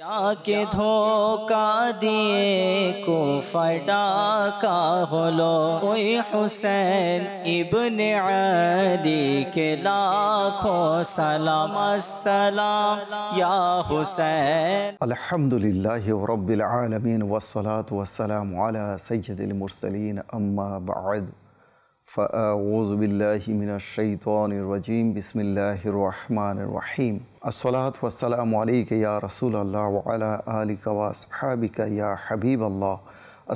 जाके धोखा दिए को फटा का होलो ओए हुसैन इबन अली के लाखों सलाम सलाम या हुसैन अल्हम्दुलिल्लाह रब्बिल आलमीन والصلاه والسلام على سيد المرسلين اما بعد فأعوذ بالله من الشيطان الرجيم بسم الله الرحمن الرحيم الصلاة والسلام عليك يا رسول الله وعلى آلك وأصحابك يا حبيب الله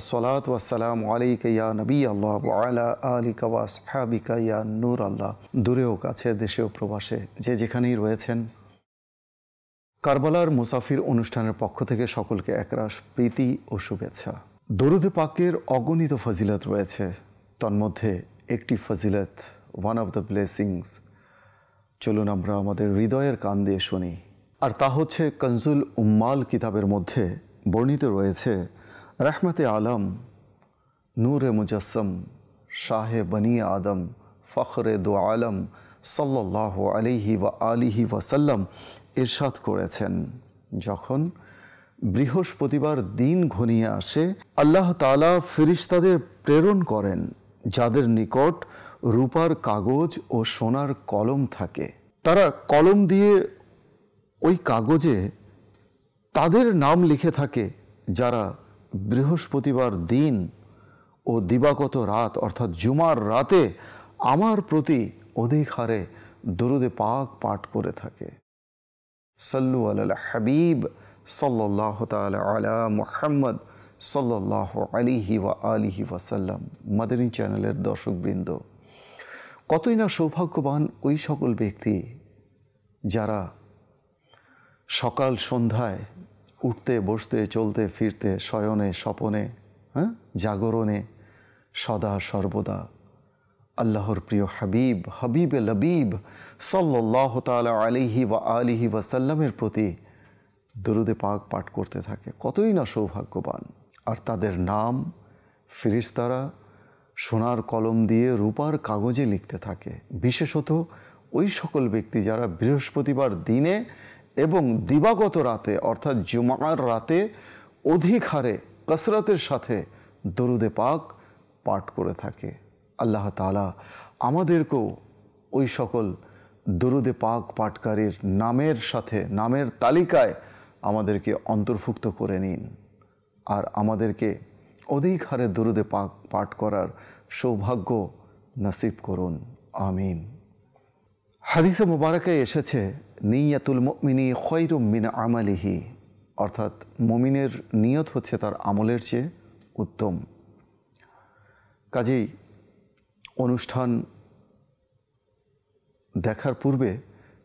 الصلاة والسلام عليك يا نبي الله وعلى آلك وأصحابك يا نور الله দূরেও কাছে দেশেও প্রবাসে যে যেখানেই রয়েছেন কারবালার মুসাফির অনুষ্ঠানের পক্ষ থেকে সকলকে একরাশ প্রীতি ও শুভেচ্ছা দরুদ পাকের অগণিত ফজিলত রয়েছে তন্মধ্যে একটি ফজিলত ওয়ান অফ দ্য ব্লেসিংস চলুন আমরা আমাদের হৃদয়ের কান দিয়ে শুনি আর তা হচ্ছে কনজুল উম্মাল কিতাবের মধ্যে বর্ণিত রয়েছে রহমতে আলম নূরে মুজাসম শাহে বনি আদম ফখরে দো আলম সাল্লাহ আলিহি বা আলিহি ওয়াসাল্লাম ইরশাদ করেছেন যখন বৃহস্পতিবার দিন ঘনিয়ে আসে আল্লাহ তালা ফিরিস্তাদের প্রেরণ করেন যাদের নিকট রূপার কাগজ ও সোনার কলম থাকে তারা কলম দিয়ে ওই কাগজে তাদের নাম লিখে থাকে যারা বৃহস্পতিবার দিন ও দিবাগত রাত অর্থাৎ জুমার রাতে আমার প্রতি অধিক হারে দরুদে পাক পাঠ করে থাকে সাল্লু আল হাবিব সাল্লাহ তাল আলা মুহাম্মদ সাল্লাহ আলিহি ওয়া আলিহি ওয়াসাল্লাম মাদানী চ্যানেলের দর্শকবৃন্দ কতই না সৌভাগ্যবান ওই সকল ব্যক্তি যারা সকাল সন্ধ্যায় উঠতে বসতে চলতে ফিরতে শয়নে স্বপনে হ্যাঁ জাগরণে সদা সর্বদা আল্লাহর প্রিয় হাবিব হাবিব লবিব সাল্লাহ তাল আলিহি বা আলিহি ওয়াসাল্লামের প্রতি দরুদে পাক পাঠ করতে থাকে কতই না সৌভাগ্যবান আর তাদের নাম ফিরিস্তারা সোনার কলম দিয়ে রূপার কাগজে লিখতে থাকে বিশেষত ওই সকল ব্যক্তি যারা বৃহস্পতিবার দিনে এবং দিবাগত রাতে অর্থাৎ জুমার রাতে অধিক হারে কসরতের সাথে দরুদে পাক পাঠ করে থাকে আল্লাহ তালা আমাদেরকেও ওই সকল দরুদে পাক পাঠকারীর নামের সাথে নামের তালিকায় আমাদেরকে অন্তর্ভুক্ত করে নিন আর আমাদেরকে অধিক হারে দুরুদে পাঠ করার সৌভাগ্য নসিব করুন আমিন হাদিসে মোবারকে এসেছে নিয়াতুল মিনি খৈরুম মিন আমালিহি অর্থাৎ মমিনের নিয়ত হচ্ছে তার আমলের চেয়ে উত্তম কাজেই অনুষ্ঠান দেখার পূর্বে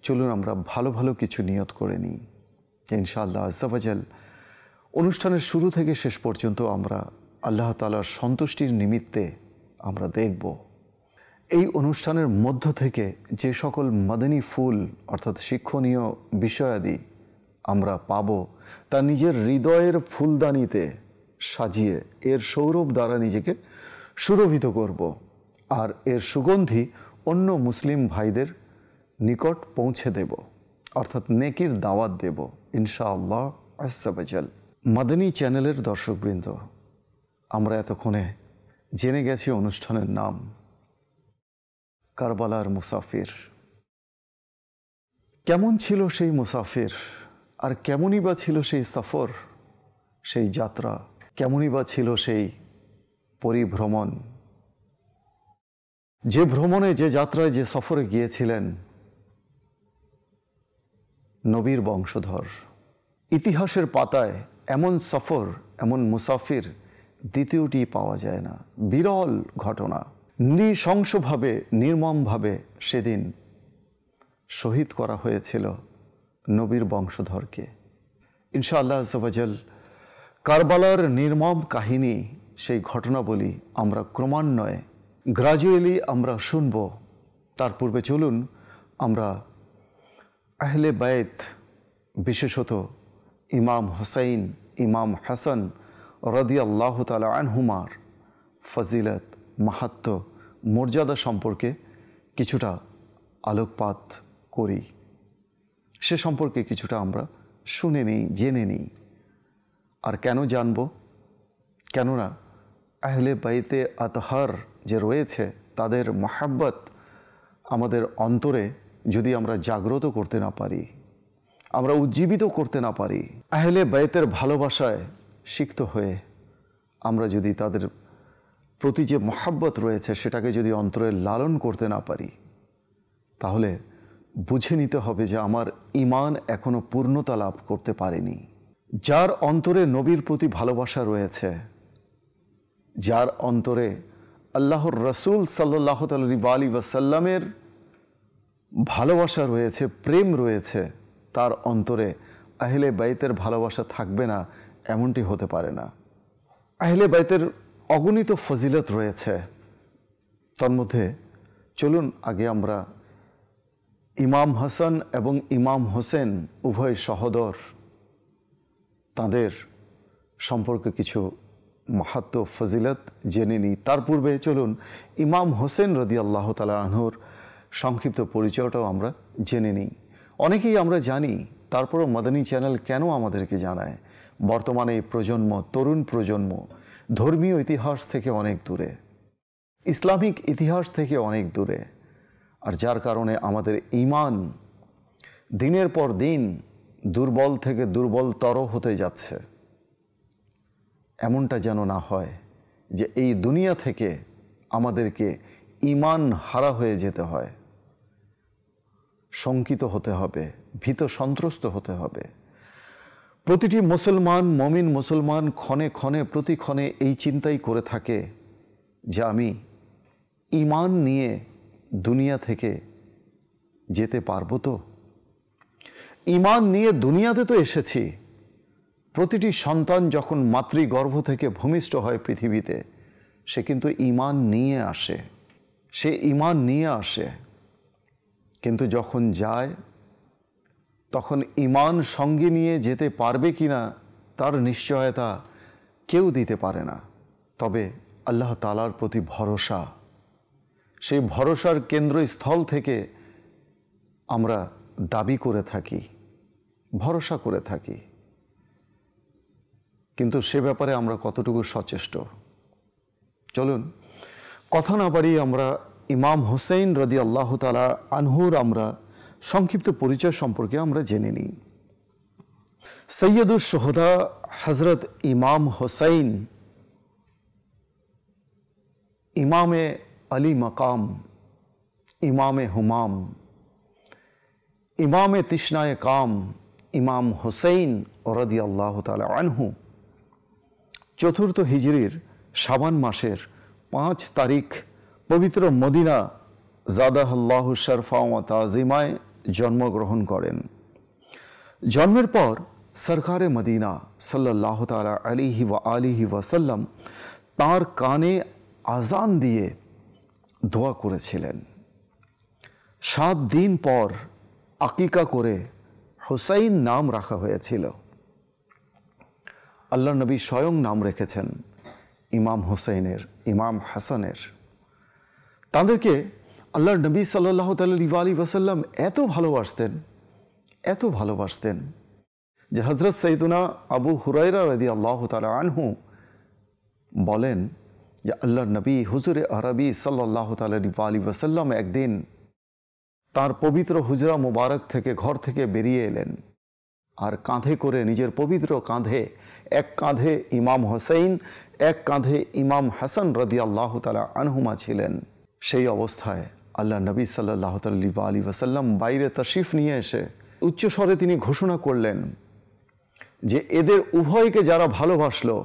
চলুন আমরা ভালো ভালো কিছু নিয়ত করে নিই ইনশাআল্লাহ আজাল অনুষ্ঠানের শুরু থেকে শেষ পর্যন্ত আমরা আল্লাহ তালার সন্তুষ্টির নিমিত্তে আমরা দেখব এই অনুষ্ঠানের মধ্য থেকে যে সকল মাদানী ফুল অর্থাৎ শিক্ষণীয় বিষয়াদি আমরা পাব তা নিজের হৃদয়ের ফুলদানিতে সাজিয়ে এর সৌরভ দ্বারা নিজেকে সুরভিত করব আর এর সুগন্ধি অন্য মুসলিম ভাইদের নিকট পৌঁছে দেব অর্থাৎ নেকির দাওয়াত দেব ইনশাআল্লাহ আসাবাজাল মাদানী চ্যানেলের দর্শকবৃন্দ আমরা এতক্ষণে জেনে গেছি অনুষ্ঠানের নাম কারবালার মুসাফির কেমন ছিল সেই মুসাফির আর কেমনই বা ছিল সেই সফর সেই যাত্রা কেমনই বা ছিল সেই পরিভ্রমণ যে ভ্রমণে যে যাত্রায় যে সফরে গিয়েছিলেন নবীর বংশধর ইতিহাসের পাতায় এমন সফর এমন মুসাফির দ্বিতীয়টি পাওয়া যায় না বিরল ঘটনা নৃশংসভাবে নির্মমভাবে সেদিন শহীদ করা হয়েছিল নবীর বংশধরকে ইনশাআল্লাহ সবাজল কারবালার নির্মম কাহিনী সেই ঘটনাবলী আমরা ক্রমান্বয়ে গ্রাজুয়ালি আমরা শুনব তার পূর্বে চলুন আমরা আহলে বায়েত বিশেষত ইমাম হুসাইন ইমাম হাসান রদিয়াল্লাহ তালা আনহুমার ফজিলত মাহাত্ম মর্যাদা সম্পর্কে কিছুটা আলোকপাত করি সে সম্পর্কে কিছুটা আমরা শুনে নিই জেনে নিই আর কেন জানব কেননা আহলে বাইতে আতহার যে রয়েছে তাদের মাহাব্বত আমাদের অন্তরে যদি আমরা জাগ্রত করতে না পারি আমরা উজ্জীবিত করতে না পারি আহলে বায়তের ভালোবাসায় সিক্ত হয়ে আমরা যদি তাদের প্রতি যে মহাব্বত রয়েছে সেটাকে যদি অন্তরে লালন করতে না পারি তাহলে বুঝে নিতে হবে যে আমার ইমান এখনও পূর্ণতা লাভ করতে পারেনি যার অন্তরে নবীর প্রতি ভালোবাসা রয়েছে যার অন্তরে আল্লাহর রসুল সাল্লাহ তালি আলী ওয়াসাল্লামের ভালোবাসা রয়েছে প্রেম রয়েছে তার অন্তরে আহলে বাইতের ভালোবাসা থাকবে না এমনটি হতে পারে না আহলে বাইতের অগণিত ফজিলত রয়েছে তন্মধ্যে চলুন আগে আমরা ইমাম হাসান এবং ইমাম হোসেন উভয় সহদর তাদের সম্পর্কে কিছু মাহাত্ম ফজিলত জেনে নিই তার পূর্বে চলুন ইমাম হোসেন রদি আল্লাহ তালা আনহর সংক্ষিপ্ত পরিচয়টাও আমরা জেনে নিই অনেকেই আমরা জানি তারপরও মাদানী চ্যানেল কেন আমাদেরকে জানায় বর্তমানে এই প্রজন্ম তরুণ প্রজন্ম ধর্মীয় ইতিহাস থেকে অনেক দূরে ইসলামিক ইতিহাস থেকে অনেক দূরে আর যার কারণে আমাদের ইমান দিনের পর দিন দুর্বল থেকে দুর্বলতর হতে যাচ্ছে এমনটা যেন না হয় যে এই দুনিয়া থেকে আমাদেরকে ইমান হারা হয়ে যেতে হয় শঙ্কিত হতে হবে ভীত সন্ত্রস্ত হতে হবে প্রতিটি মুসলমান মমিন মুসলমান ক্ষণে ক্ষণে প্রতি ক্ষণে এই চিন্তাই করে থাকে যে আমি ইমান নিয়ে দুনিয়া থেকে যেতে পারবো তো ইমান নিয়ে দুনিয়াতে তো এসেছি প্রতিটি সন্তান যখন মাতৃগর্ভ থেকে ভূমিষ্ঠ হয় পৃথিবীতে সে কিন্তু ইমান নিয়ে আসে সে ইমান নিয়ে আসে কিন্তু যখন যায় তখন ইমান সঙ্গে নিয়ে যেতে পারবে কি না তার নিশ্চয়তা কেউ দিতে পারে না তবে আল্লাহ তালার প্রতি ভরসা সেই ভরসার কেন্দ্রস্থল থেকে আমরা দাবি করে থাকি ভরসা করে থাকি কিন্তু সে ব্যাপারে আমরা কতটুকু সচেষ্ট চলুন কথা না পারি আমরা ইমাম হোসেন রদি আল্লাহ তালা আনহুর আমরা সংক্ষিপ্ত পরিচয় সম্পর্কে আমরা জেনে নিই সৈয়দুর সোহদা হজরত ইমাম হোসাইন ইমামে আলী মকাম ইমামে হুমাম ইমামে তৃষ্ণায় কাম ইমাম হোসেন রদি আল্লাহ তালা আনহু চতুর্থ হিজরির সাবান মাসের পাঁচ তারিখ পবিত্র মদিনা জাদাহল্লাহ শরফাওয়া তাজিমায় জন্মগ্রহণ করেন জন্মের পর সরকারে মদিনা সাল্লাহ তালা আলিহি ওয়া আলিহি ওয়াসাল্লাম তার কানে আজান দিয়ে দোয়া করেছিলেন সাত দিন পর আকিকা করে হুসাইন নাম রাখা হয়েছিল আল্লাহ নবী স্বয়ং নাম রেখেছেন ইমাম হুসাইনের ইমাম হাসানের তাদেরকে আল্লাহর নবী সাল্লাহ তাল্লিব আলী ওয়াসাল্লাম এত ভালোবাসতেন এত ভালোবাসতেন যে হজরত সৈদুনা আবু হুরাইরা রদি আল্লাহ তালা আনহু বলেন যে আল্লাহর নবী হুজুরে আরবি সাল্লাহ তালি আলী ওয়াসাল্লাম একদিন তার পবিত্র হুজরা মুবারক থেকে ঘর থেকে বেরিয়ে এলেন আর কাঁধে করে নিজের পবিত্র কাঁধে এক কাঁধে ইমাম হোসেন এক কাঁধে ইমাম হাসান রদি আল্লাহ তালা আনহুমা ছিলেন সেই অবস্থায় আল্লাহ নবী সাল্লাহ বা আলী ওয়াসাল্লাম বাইরে তশিফ নিয়ে এসে উচ্চস্বরে তিনি ঘোষণা করলেন যে এদের উভয়কে যারা ভালোবাসলো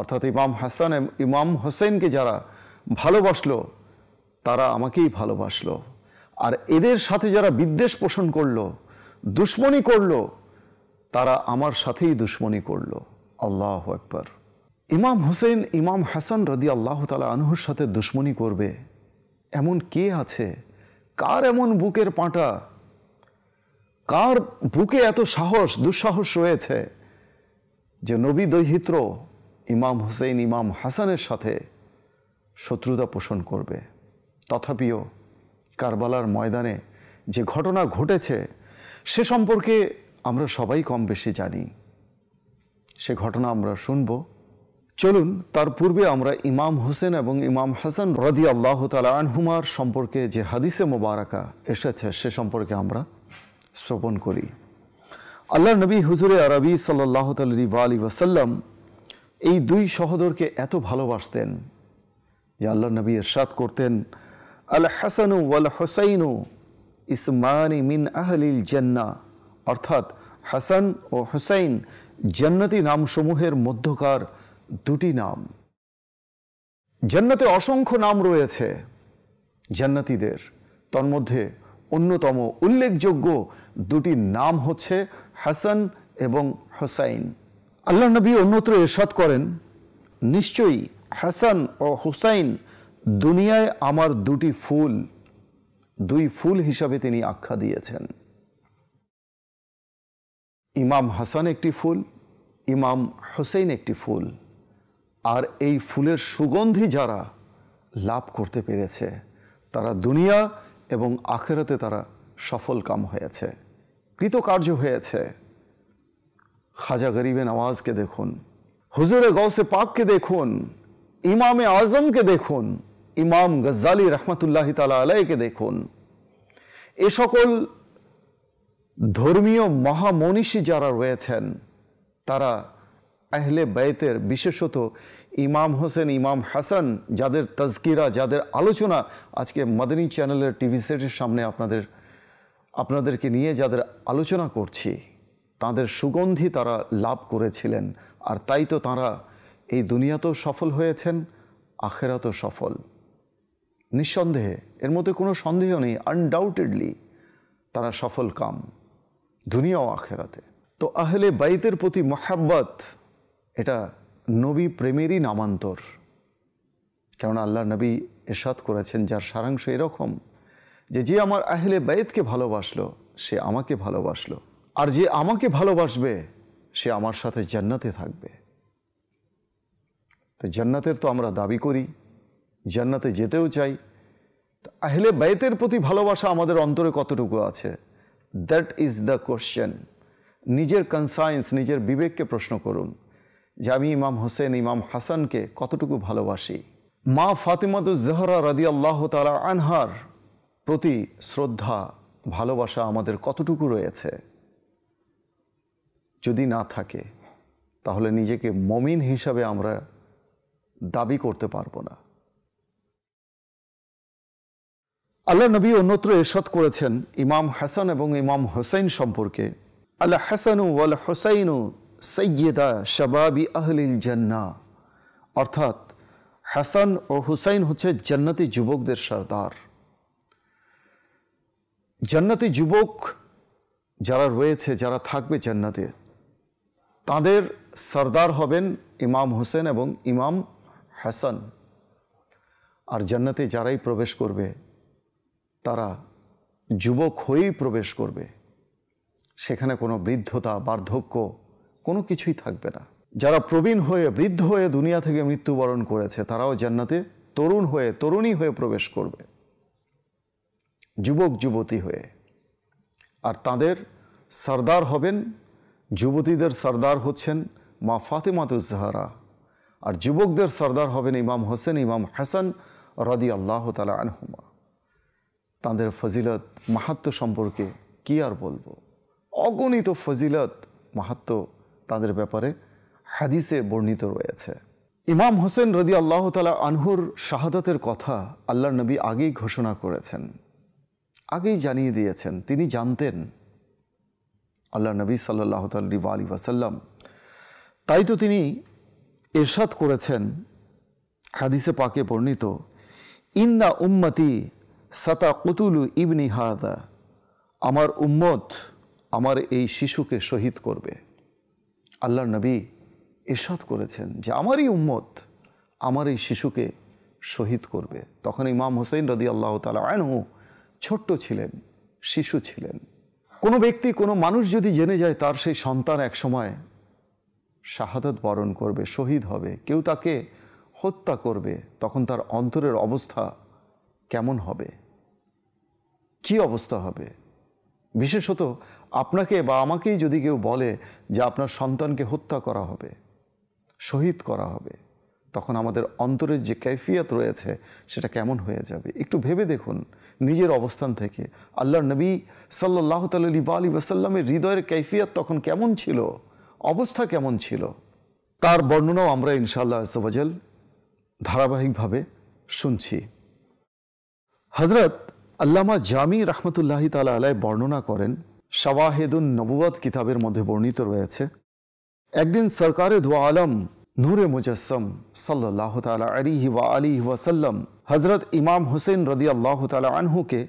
অর্থাৎ ইমাম হাসান ইমাম হোসেনকে যারা ভালোবাসলো তারা আমাকেই ভালোবাসলো আর এদের সাথে যারা বিদ্বেষ পোষণ করলো দুশ্মনী করলো তারা আমার সাথেই দুশ্মনী করলো আল্লাহ একবার ইমাম হোসেন ইমাম হাসান রদি আল্লাহ তালা আনহুর সাথে দুশ্মনী করবে এমন কে আছে কার এমন বুকের পাঁটা কার বুকে এত সাহস দুঃসাহস রয়েছে যে নবী দৈহিত্র ইমাম হোসেন ইমাম হাসানের সাথে শত্রুতা পোষণ করবে তথাপিও কারবালার ময়দানে যে ঘটনা ঘটেছে সে সম্পর্কে আমরা সবাই কম বেশি জানি সে ঘটনা আমরা শুনবো চলুন তার পূর্বে আমরা ইমাম হোসেন এবং ইমাম হাসান রদি আল্লাহ আনহুমার সম্পর্কে যে হাদিসে মোবারকা এসেছে সে সম্পর্কে আমরা শ্রবণ করি আল্লাহ নবী হুজুরে আরবি সাল্লাহ তালি আলী ওয়াসাল্লাম এই দুই সহোদরকে এত ভালোবাসতেন যে আল্লাহ নবী এরশাদ করতেন আল হাসানু ওয়াল হোসাইনু ইসমানি মিন আহলিল জন্না অর্থাৎ হাসান ও হুসাইন জন্নতি নামসমূহের মধ্যকার দুটি নাম জান্নাতে অসংখ্য নাম রয়েছে জান্নাতিদের তন্মধ্যে অন্যতম উল্লেখযোগ্য দুটি নাম হচ্ছে হাসান এবং হোসাইন আল্লাহ নবী অন্যত্র এরশাদ করেন নিশ্চয়ই হাসান ও হুসাইন দুনিয়ায় আমার দুটি ফুল দুই ফুল হিসাবে তিনি আখ্যা দিয়েছেন ইমাম হাসান একটি ফুল ইমাম হোসেন একটি ফুল আর এই ফুলের সুগন্ধি যারা লাভ করতে পেরেছে তারা দুনিয়া এবং আখেরাতে তারা সফল কাম হয়েছে কৃতকার্য হয়েছে খাজা গরিবে নওয়াজকে দেখুন হুজুরে গৌসে পাককে দেখুন ইমামে আজমকে দেখুন ইমাম গজ্জালি রহমতুল্লাহ তালা আলাইকে দেখুন এ সকল ধর্মীয় মহামনীষী যারা রয়েছেন তারা আহলে বায়তের বিশেষত ইমাম হোসেন ইমাম হাসান যাদের তজকিরা যাদের আলোচনা আজকে মাদানী চ্যানেলের টিভি সেটের সামনে আপনাদের আপনাদেরকে নিয়ে যাদের আলোচনা করছি তাদের সুগন্ধি তারা লাভ করেছিলেন আর তাই তো তাঁরা এই দুনিয়াতেও সফল হয়েছেন আখেরাতও সফল নিঃসন্দেহে এর মধ্যে কোনো সন্দেহ নেই আনডাউটেডলি তারা সফল কাম দুনিয়াও আখেরাতে তো আহলে বাইতের প্রতি মহাব্বত এটা নবী প্রেমেরই নামান্তর কেননা আল্লাহ নবী এরশাদ করেছেন যার সারাংশ এরকম যে যে আমার আহলে বায়েতকে ভালোবাসলো সে আমাকে ভালোবাসলো আর যে আমাকে ভালোবাসবে সে আমার সাথে জান্নাতে থাকবে তো জান্নাতের তো আমরা দাবি করি জান্নাতে যেতেও চাই আহলে বায়েতের প্রতি ভালোবাসা আমাদের অন্তরে কতটুকু আছে দ্যাট ইজ দ্য কোশ্চেন নিজের কনসায়েন্স নিজের বিবেককে প্রশ্ন করুন যে আমি ইমাম হোসেন ইমাম হাসানকে কতটুকু ভালোবাসি মা জহরা রাদি আল্লাহ তালা আনহার প্রতি শ্রদ্ধা ভালোবাসা আমাদের কতটুকু রয়েছে যদি না থাকে তাহলে নিজেকে মমিন হিসাবে আমরা দাবি করতে পারবো না আল্লাহ নবী অন্যত্র এরশাদ করেছেন ইমাম হাসান এবং ইমাম হোসেন সম্পর্কে আল্লাহ হাসানু আল হোসাইনু সৈয়দা শবাবি আহলিল জান্না অর্থাৎ হাসান ও হুসাইন হচ্ছে জান্নাতি যুবকদের সর্দার জান্নাতি যুবক যারা রয়েছে যারা থাকবে জান্নাতে তাদের সর্দার হবেন ইমাম হোসেন এবং ইমাম হাসান আর জান্নাতে যারাই প্রবেশ করবে তারা যুবক হয়েই প্রবেশ করবে সেখানে কোনো বৃদ্ধতা বার্ধক্য কোনো কিছুই থাকবে না যারা প্রবীণ হয়ে বৃদ্ধ হয়ে দুনিয়া থেকে মৃত্যুবরণ করেছে তারাও জান্নাতে তরুণ হয়ে তরুণী হয়ে প্রবেশ করবে যুবক যুবতী হয়ে আর তাদের সর্দার হবেন যুবতীদের সর্দার হচ্ছেন মা ফাতেমাতুজাহারা আর যুবকদের সর্দার হবেন ইমাম হোসেন ইমাম হাসান রদি আল্লাহ তালা আনহুমা তাঁদের ফজিলত মাহাত্ম সম্পর্কে কি আর বলবো অগণিত ফজিলত মাহাত্ম তাদের ব্যাপারে হাদিসে বর্ণিত রয়েছে ইমাম হোসেন রদি আল্লাহ তালা আনহুর শাহাদতের কথা আল্লাহ নবী আগেই ঘোষণা করেছেন আগেই জানিয়ে দিয়েছেন তিনি জানতেন আল্লাহ নবী সাল্লাহ তাল্লি আলী ওয়াসাল্লাম তাই তো তিনি এরশাদ করেছেন হাদিসে পাকে বর্ণিত ইন্না উম্মতি সাতা কুতুলু ইবনি হাদা আমার উম্মত আমার এই শিশুকে শহীদ করবে আল্লাহ নবী ইরশাদ করেছেন যে আমারই উম্মত আমার এই শিশুকে শহীদ করবে তখন ইমাম হোসেন রদি আল্লাহ তালা আনহু ছোট্ট ছিলেন শিশু ছিলেন কোনো ব্যক্তি কোনো মানুষ যদি জেনে যায় তার সেই সন্তান এক সময় শাহাদত বরণ করবে শহীদ হবে কেউ তাকে হত্যা করবে তখন তার অন্তরের অবস্থা কেমন হবে কি অবস্থা হবে বিশেষত আপনাকে বা আমাকেই যদি কেউ বলে যে আপনার সন্তানকে হত্যা করা হবে শহীদ করা হবে তখন আমাদের অন্তরের যে ক্যাফিয়াত রয়েছে সেটা কেমন হয়ে যাবে একটু ভেবে দেখুন নিজের অবস্থান থেকে আল্লাহর নবী সাল্লাহ তালি আলী ওয়াসাল্লামের হৃদয়ের ক্যাফিয়াত তখন কেমন ছিল অবস্থা কেমন ছিল তার বর্ণনাও আমরা ইনশাল্লাহ সবাজাল ধারাবাহিকভাবে শুনছি হজরত আল্লামা জামি রহমতুল্লাহি তালা আলায় বর্ণনা করেন শাওয়াহেদুন নবুয়াদ কিতাবের মধ্যে বর্ণিত রয়েছে একদিন সরকারে দোয়া আলম নূরে মুজাসম সাল্লাহ তালা আলিহি ওয়া আলি ওয়াসাল্লাম হজরত ইমাম হুসেন রদি আল্লাহ তালা আনহুকে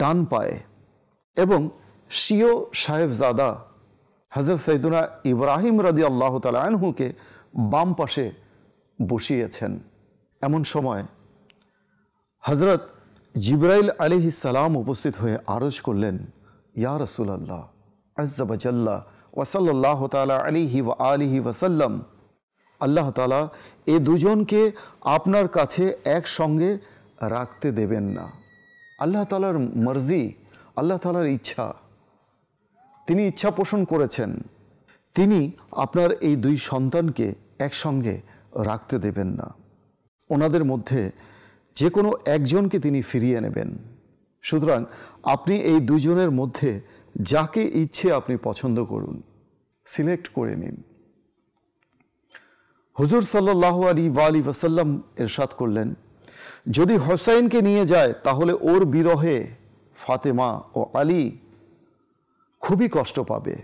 ডান পায় এবং শিও সাহেবজাদা হজরত সৈদুনা ইব্রাহিম রদি আল্লাহ তালা আনহুকে বাম পাশে বসিয়েছেন এমন সময় হজরত জিব্রাইল আলি সালাম উপস্থিত হয়ে আরজ করলেন ইয়া আল্লাহ আজ্জাবাজাল্লা ওয়াসাল্লাহ তালা আলিহি ওয়া আলিহি ওয়াসাল্লাম আল্লাহ তালা এ দুজনকে আপনার কাছে একসঙ্গে রাখতে দেবেন না আল্লাহ তালার মর্জি আল্লাহ তালার ইচ্ছা তিনি ইচ্ছা পোষণ করেছেন তিনি আপনার এই দুই সন্তানকে একসঙ্গে রাখতে দেবেন না ওনাদের মধ্যে যে কোনো একজনকে তিনি ফিরিয়ে নেবেন সুতরাং আপনি এই দুজনের মধ্যে যাকে ইচ্ছে আপনি পছন্দ করুন সিলেক্ট করে নিন হুজুর সাল্লাহ আলী ওয়ালি ওয়াসাল্লাম এরশাদ করলেন যদি হোসাইনকে নিয়ে যায় তাহলে ওর বিরহে ফাতেমা ও আলী খুবই কষ্ট পাবে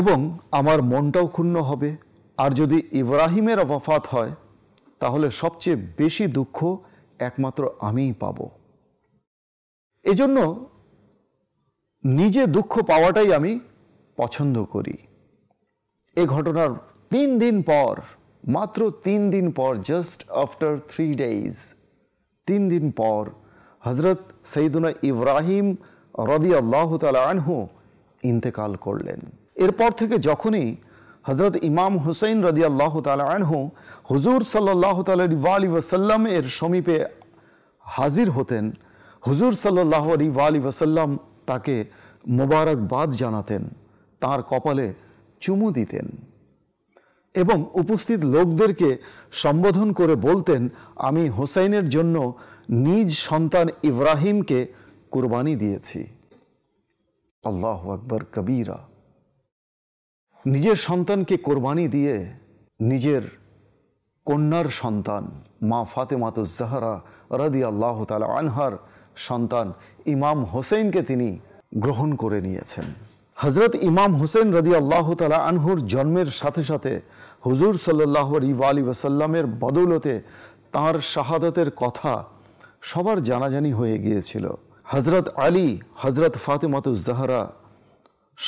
এবং আমার মনটাও ক্ষুণ্ণ হবে আর যদি ইব্রাহিমের অফাত হয় তাহলে সবচেয়ে বেশি দুঃখ একমাত্র আমিই পাব এজন্য নিজে দুঃখ পাওয়াটাই আমি পছন্দ করি এ ঘটনার তিন দিন পর মাত্র তিন দিন পর জাস্ট আফটার থ্রি ডেইজ তিন দিন পর হজরত সঈদুনা ইব্রাহিম রদি আল্লাহ তালা আনহু ইন্তেকাল করলেন এরপর থেকে যখনই হজরত ইমাম হুসাইন রদি আল্লাহ তালহু হুজুর সাল্লাহ তালি ওসাল্লাম এর সমীপে হাজির হতেন হুজুর সাল্লাহ আলী ওসাল্লাম তাকে মোবারকবাদ জানাতেন তার কপালে চুমু দিতেন এবং উপস্থিত লোকদেরকে সম্বোধন করে বলতেন আমি হোসাইনের জন্য নিজ সন্তান ইব্রাহিমকে কুরবানি দিয়েছি আল্লাহ আকবর কবিরা নিজের সন্তানকে কোরবানি দিয়ে নিজের কন্যার সন্তান মা মাতু জাহারা রাদি আল্লাহ তালা আনহার সন্তান ইমাম হোসেনকে তিনি গ্রহণ করে নিয়েছেন হজরত ইমাম হোসেন রদি আল্লাহ তালা আনহুর জন্মের সাথে সাথে হুজুর সাল্লাহ ইবালি ওসাল্লামের বদৌলতে তাঁর শাহাদতের কথা সবার জানাজানি হয়ে গিয়েছিল হজরত আলী হজরত ফাতেমাতুজ জাহারা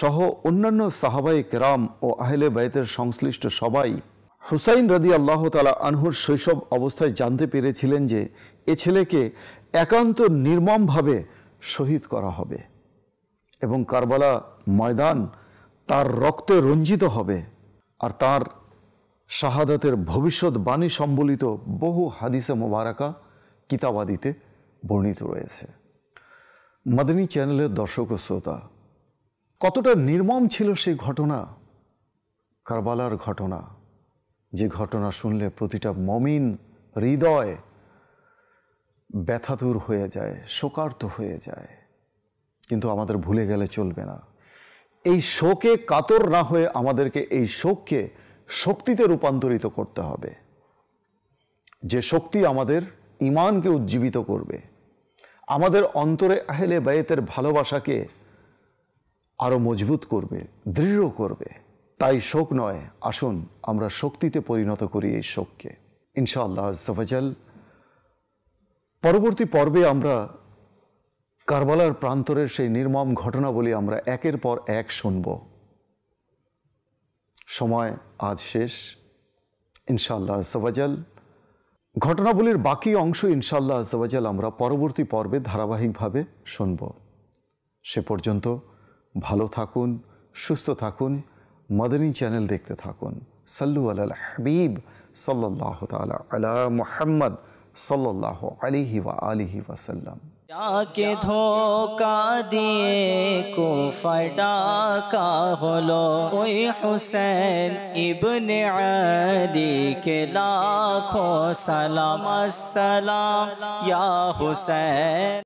সহ অন্যান্য সাহাবাই কেরাম ও আহলে বায়তের সংশ্লিষ্ট সবাই হুসাইন রাদি আল্লাহ তালা আনহুর শৈশব অবস্থায় জানতে পেরেছিলেন যে এ ছেলেকে একান্ত নির্মমভাবে শহীদ করা হবে এবং কারবালা ময়দান তার রক্তে রঞ্জিত হবে আর তার শাহাদাতের ভবিষ্যৎবাণী সম্বলিত বহু হাদিসে মোবারকা কিতাবাদিতে বর্ণিত রয়েছে মাদিনী চ্যানেলের দর্শক ও শ্রোতা কতটা নির্মম ছিল সেই ঘটনা কারবালার ঘটনা যে ঘটনা শুনলে প্রতিটা মমিন হৃদয় ব্যথাতুর হয়ে যায় শোকার্ত হয়ে যায় কিন্তু আমাদের ভুলে গেলে চলবে না এই শোকে কাতর না হয়ে আমাদেরকে এই শোককে শক্তিতে রূপান্তরিত করতে হবে যে শক্তি আমাদের ইমানকে উজ্জীবিত করবে আমাদের অন্তরে আহেলে বায়েতের ভালোবাসাকে আরও মজবুত করবে দৃঢ় করবে তাই শোক নয় আসুন আমরা শক্তিতে পরিণত করি এই শোককে ইনশাআল্লাহ সফাজাল পরবর্তী পর্বে আমরা কারবালার প্রান্তরের সেই নির্মম ঘটনাবলি আমরা একের পর এক শুনব সময় আজ শেষ ইনশাআল্লাহ সবাজাল ঘটনাবলীর বাকি অংশ ইনশাআল্লাহ সবাজাল আমরা পরবর্তী পর্বে ধারাবাহিকভাবে শুনব সে পর্যন্ত ভালো থাকুন সুস্থ থাকুন মাদানি চ্যানেল देखते থাকুন সল্লু আলা হাবিব সললা আল্লাহু তাআলা আলা মুহাম্মদ সললা الله عليه ও আলিহি ওয়া সাল্লাম কে ছোঁকা দিয়ে কো ফায়দা কা হলো ও হোসেন ইবনে আদিক লাখো সালামু সালাম ইয়া হোসেন